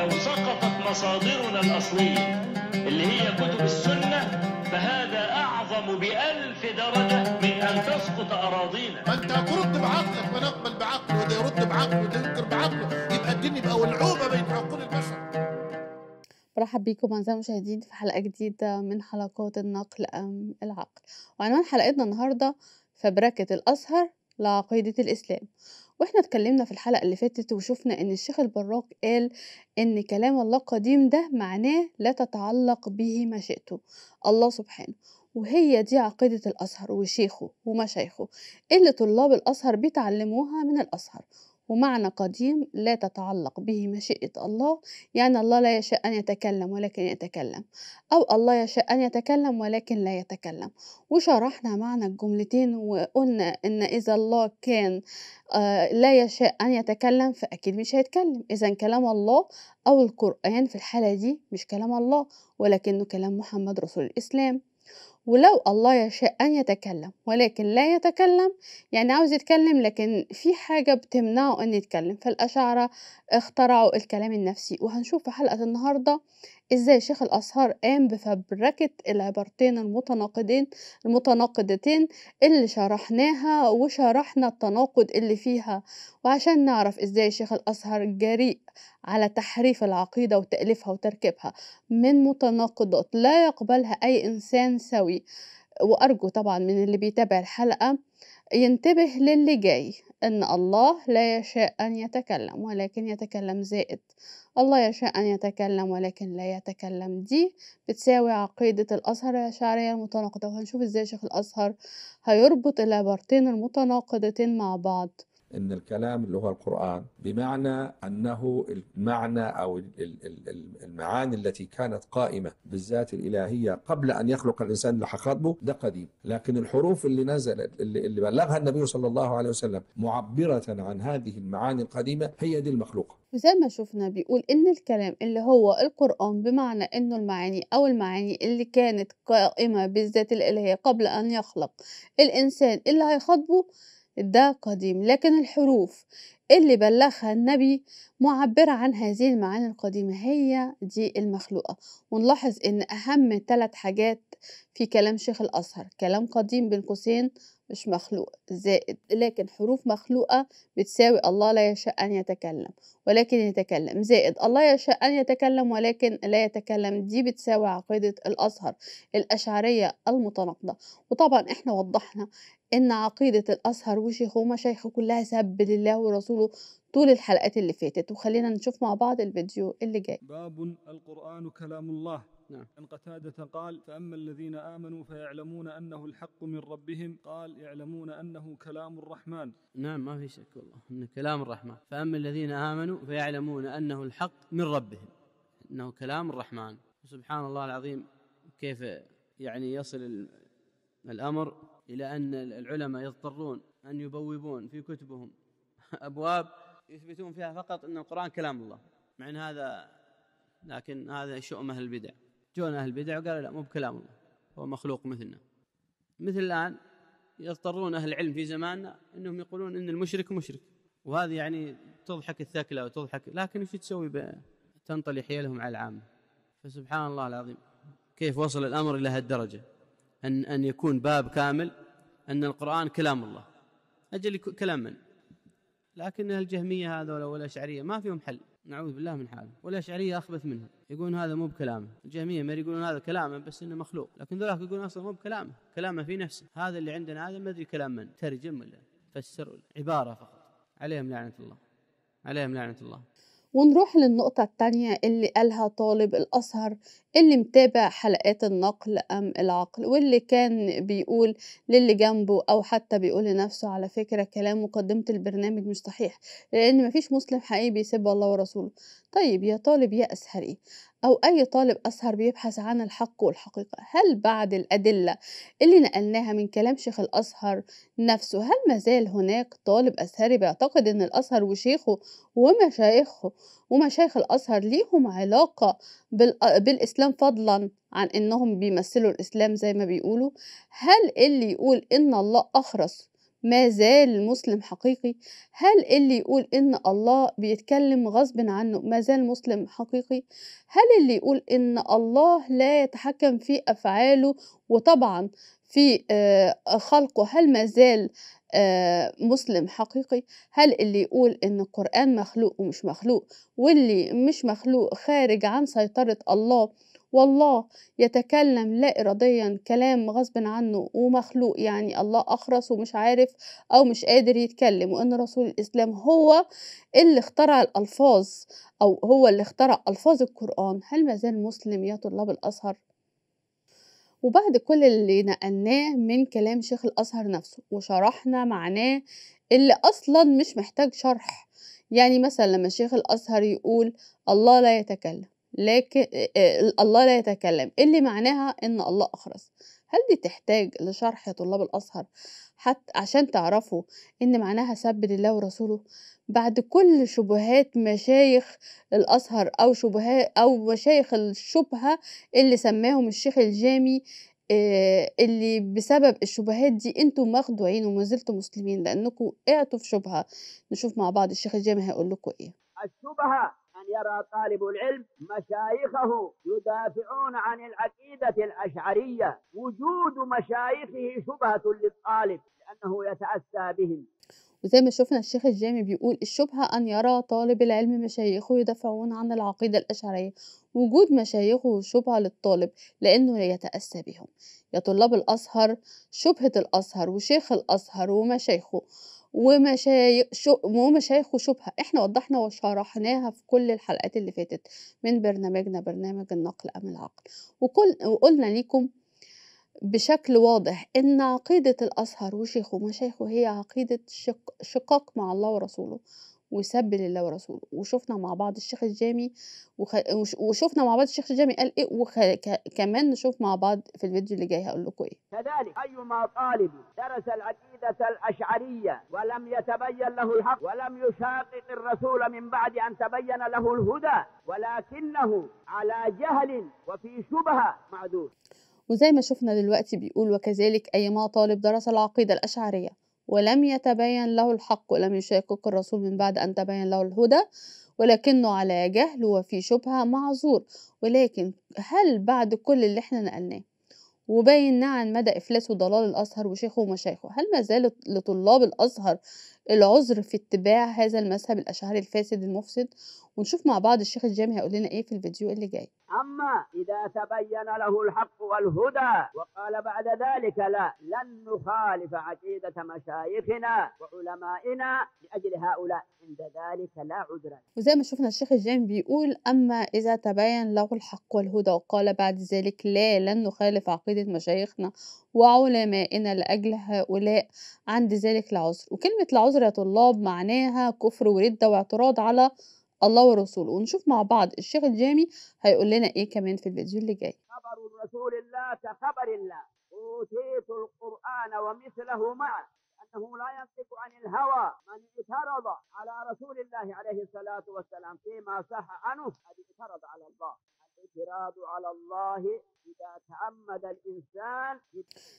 لو سقطت مصادرنا الأصلية اللي هي كتب السنة فهذا أعظم بألف درجة من أن تسقط أراضينا فأنت أنت ترد بعقلك ما نقبل بعقله وده يرد بعقله وده ينكر بعقله يبقى الدين يبقى ولعوبة بين عقول البشر مرحبا بكم أعزائي المشاهدين في حلقة جديدة من حلقات النقل أم العقل وعنوان حلقتنا النهاردة فبركة الأزهر لعقيدة الإسلام واحنا اتكلمنا في الحلقة اللي فاتت وشفنا ان الشيخ البراق قال ان كلام الله قديم ده معناه لا تتعلق به مشيئته الله سبحانه وهي دي عقيدة الأزهر وشيخه ومشايخه إيه اللي طلاب الأزهر بيتعلموها من الأزهر ومعنى قديم لا تتعلق به مشيئة الله يعني الله لا يشاء أن يتكلم ولكن يتكلم أو الله يشاء أن يتكلم ولكن لا يتكلم وشرحنا معنى الجملتين وقلنا إن إذا الله كان آه، لا يشاء أن يتكلم فأكيد مش هيتكلم إذا كلام الله أو القرآن في الحالة دي مش كلام الله ولكنه كلام محمد رسول الإسلام ولو الله يشاء أن يتكلم ولكن لا يتكلم يعني عاوز يتكلم لكن في حاجة بتمنعه أن يتكلم فالأشعرة اخترعوا الكلام النفسي وهنشوف في حلقة النهاردة ازاي شيخ الازهر قام بفبركه العبارتين المتناقضين المتناقضتين اللي شرحناها وشرحنا التناقض اللي فيها وعشان نعرف ازاي شيخ الازهر جريء على تحريف العقيدة وتأليفها وتركيبها من متناقضات لا يقبلها أي إنسان سوي وأرجو طبعا من اللي بيتابع الحلقة ينتبه للي جاي إن الله لا يشاء أن يتكلم ولكن يتكلم زائد الله يشاء أن يتكلم ولكن لا يتكلم دي بتساوي عقيدة الأزهر الأشعرية المتناقضة وهنشوف إزاي شيخ الأزهر هيربط العبارتين المتناقضتين مع بعض ان الكلام اللي هو القران بمعنى انه المعنى او المعاني التي كانت قائمه بالذات الالهيه قبل ان يخلق الانسان اللي حخاطبه ده قديم لكن الحروف اللي نزلت اللي بلغها النبي صلى الله عليه وسلم معبره عن هذه المعاني القديمه هي دي المخلوقه وزي ما شفنا بيقول ان الكلام اللي هو القران بمعنى انه المعاني او المعاني اللي كانت قائمه بالذات الالهيه قبل ان يخلق الانسان اللي هيخاطبه ده قديم لكن الحروف اللي بلغها النبي معبرة عن هذه المعاني القديمة هي دي المخلوقة ونلاحظ إن أهم ثلاث حاجات في كلام شيخ الأزهر كلام قديم بين قوسين مش مخلوق زائد لكن حروف مخلوقة بتساوي الله لا يشاء أن يتكلم ولكن يتكلم زائد الله يشاء أن يتكلم ولكن لا يتكلم دي بتساوي عقيدة الأزهر الأشعرية المتناقضة وطبعا احنا وضحنا إن عقيدة الأزهر وشيخه ومشايخه كلها سب لله ورسوله طول الحلقات اللي فاتت وخلينا نشوف مع بعض الفيديو اللي جاي باب القرآن كلام الله نعم عن قتادة قال فأما الذين آمنوا فيعلمون أنه الحق من ربهم قال يعلمون أنه كلام الرحمن نعم ما في شك والله أنه كلام الرحمن فأما الذين آمنوا فيعلمون أنه الحق من ربهم أنه كلام الرحمن سبحان الله العظيم كيف يعني يصل الأمر إلى أن العلماء يضطرون أن يبوبون في كتبهم أبواب يثبتون فيها فقط أن القرآن كلام الله مع أن هذا لكن هذا شؤم أهل البدع جون اهل البدع وقالوا لا مو بكلام الله هو مخلوق مثلنا مثل الان يضطرون اهل العلم في زماننا انهم يقولون ان المشرك مشرك وهذه يعني تضحك الثكلى وتضحك لكن ايش تسوي تنطلي حيلهم على العامه فسبحان الله العظيم كيف وصل الامر الى هالدرجه ان ان يكون باب كامل ان القران كلام الله اجل كلام من لكن الجهميه هذول والاشعريه ما فيهم حل نعوذ بالله من حاله والاشعريه اخبث منها يقولون هذا مو بكلامه الجهميه ما يقولون هذا كلامه بس انه مخلوق لكن ذولاك يقولون اصلا مو بكلامه كلامه في نفسه هذا اللي عندنا هذا ما ادري كلام من ترجم ولا فسر عباره فقط عليهم لعنه الله عليهم لعنه الله ونروح للنقطة التانية اللي قالها طالب الأزهر اللي متابع حلقات النقل أم العقل واللي كان بيقول للي جنبه أو حتى بيقول لنفسه على فكرة كلام مقدمة البرنامج مش صحيح لأن مفيش مسلم حقيقي بيسب الله ورسوله طيب يا طالب يا أسهر إيه أو أي طالب أزهر بيبحث عن الحق والحقيقة هل بعد الأدلة اللي نقلناها من كلام شيخ الأزهر نفسه هل مازال هناك طالب أزهري بيعتقد أن الأزهر وشيخه ومشايخه ومشايخ الأزهر ليهم علاقة بالإسلام فضلا عن أنهم بيمثلوا الإسلام زي ما بيقولوا هل اللي يقول أن الله أخرس ما زال مسلم حقيقي هل اللي يقول ان الله بيتكلم غصب عنه ما زال مسلم حقيقي هل اللي يقول ان الله لا يتحكم في افعاله وطبعا في آه، خلقه هل ما زال آه، مسلم حقيقي هل اللي يقول ان القرآن مخلوق ومش مخلوق واللي مش مخلوق خارج عن سيطرة الله والله يتكلم لا إراديا كلام غصب عنه ومخلوق يعني الله أخرس ومش عارف أو مش قادر يتكلم وإن رسول الإسلام هو اللي اخترع الألفاظ أو هو اللي اخترع ألفاظ القرآن هل مازال مسلم يا طلاب الأزهر؟ وبعد كل اللي نقلناه من كلام شيخ الأزهر نفسه وشرحنا معناه اللي أصلا مش محتاج شرح يعني مثلا لما شيخ الأزهر يقول الله لا يتكلم لكن الله لا يتكلم اللي معناها ان الله اخرس هل دي تحتاج لشرح يا طلاب الازهر حتى عشان تعرفوا ان معناها سب لله ورسوله بعد كل شبهات مشايخ الازهر او شبهات او مشايخ الشبهه اللي سماهم الشيخ الجامي اللي بسبب الشبهات دي انتم مخدوعين وما زلتم مسلمين لانكم قعتوا في شبهه نشوف مع بعض الشيخ الجامي هيقول لكم ايه الشبهه أن يرى طالب العلم مشايخه يدافعون عن العقيدة الأشعرية وجود مشايخه شبهة للطالب لأنه يتأسى بهم وزي ما شفنا الشيخ الجامي بيقول الشبهة أن يرى طالب العلم مشايخه يدافعون عن العقيدة الأشعرية وجود مشايخه شبهة للطالب لأنه يتأسى بهم يا طلاب الأزهر شبهة الأزهر وشيخ الأزهر ومشايخه ومشايخ شو ومشايخ وشبهة احنا وضحنا وشرحناها في كل الحلقات اللي فاتت من برنامجنا برنامج النقل أم العقل وكل وقلنا لكم بشكل واضح ان عقيدة الأزهر وشيخه ومشايخه هي عقيدة شق شقاق مع الله ورسوله وسب لله ورسوله وشفنا مع بعض الشيخ الجامي وخ... وشفنا مع بعض الشيخ الجامي قال ايه وكمان وخ... نشوف مع بعض في الفيديو اللي جاي هقول لكم ايه كذلك ايما طالب درس العقيده الاشعريه ولم يتبين له الحق ولم يشاقق الرسول من بعد ان تبين له الهدى ولكنه على جهل وفي شبهه معذور وزي ما شفنا دلوقتي بيقول وكذلك ايما طالب درس العقيده الاشعريه ولم يتبين له الحق ولم يشاكك الرسول من بعد أن تبين له الهدى ولكنه على جهل وفي شبهة معذور ولكن هل بعد كل اللي احنا نقلناه وبينا عن نعم مدى إفلاس وضلال الأزهر وشيخه ومشايخه هل ما زال لطلاب الأزهر العذر في اتباع هذا المذهب الأشعري الفاسد المفسد ونشوف مع بعض الشيخ الجامع هيقول لنا إيه في الفيديو اللي جاي أما إذا تبين له الحق والهدى وقال بعد ذلك لا لن نخالف عقيدة مشايخنا وعلمائنا لأجل هؤلاء عند ذلك لا عذر وزي ما شفنا الشيخ الجيم بيقول أما إذا تبين له الحق والهدى وقال بعد ذلك لا لن نخالف عقيدة مشايخنا وعلمائنا لأجل هؤلاء عند ذلك العذر وكلمة العذر يا طلاب معناها كفر وردة واعتراض على الله ورسوله ونشوف مع بعض الشيخ الجامي هيقول لنا ايه كمان في الفيديو اللي جاي خبر رسول الله كخبر الله اوتيت القران ومثله معه انه لا ينطق عن الهوى من اعترض على رسول الله عليه الصلاه والسلام فيما صح عنه قد اعترض على الله الاعتراض على الله إذا تعمد الإنسان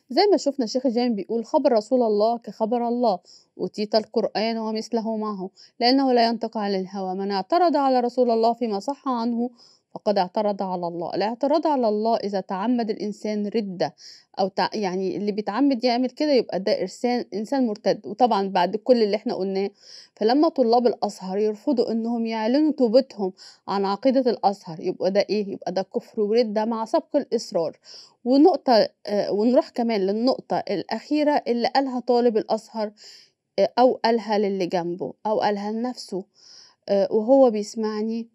زي ما شفنا شيخ جان بيقول خبر رسول الله كخبر الله أوتيت القرآن ومثله معه لأنه لا ينطق على الهوى من اعترض على رسول الله فيما صح عنه فقد اعترض على الله الاعتراض على الله إذا تعمد الإنسان ردة أو تع... يعني اللي بيتعمد يعمل كده يبقى ده إرسان إنسان مرتد وطبعا بعد كل اللي احنا قلناه فلما طلاب الأزهر يرفضوا إنهم يعلنوا توبتهم عن عقيدة الأزهر يبقى ده إيه يبقى ده كفر وردة مع سبق الإصرار ونقطة آه ونروح كمان للنقطة الأخيرة اللي قالها طالب الأزهر آه أو قالها للي جنبه أو قالها لنفسه آه وهو بيسمعني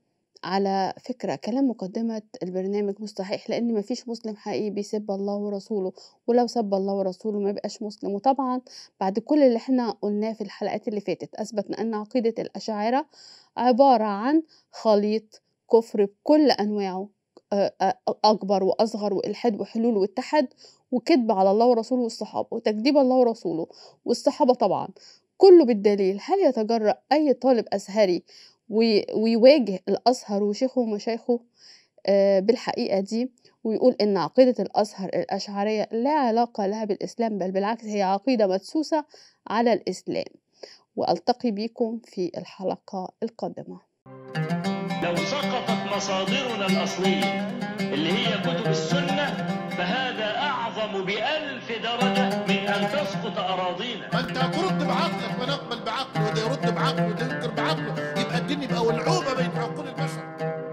على فكرة كلام مقدمة البرنامج مش صحيح لأن مفيش مسلم حقيقي بيسب الله ورسوله ولو سب الله ورسوله ما يبقاش مسلم وطبعا بعد كل اللي احنا قلناه في الحلقات اللي فاتت أثبتنا أن عقيدة الأشاعرة عبارة عن خليط كفر بكل أنواعه أكبر وأصغر وإلحاد وحلول واتحد وكذب على الله ورسوله والصحابة وتكذيب الله ورسوله والصحابة طبعا كله بالدليل هل يتجرأ أي طالب أزهري ويواجه الأزهر وشيخه ومشايخه آه، بالحقيقة دي ويقول إن عقيدة الأزهر الأشعرية لا علاقة لها بالإسلام بل بالعكس هي عقيدة مدسوسة على الإسلام وألتقي بكم في الحلقة القادمة لو سقطت مصادرنا الأصلية اللي هي كتب السنة فهذا أعظم بألف درجة من أن تسقط أراضينا ما أنت ترد بعقلك ما نقبل بعقله وده يرد بعقله وده ينكر بعقله يبقى الدين يبقى ولعوبة بين عقول البشر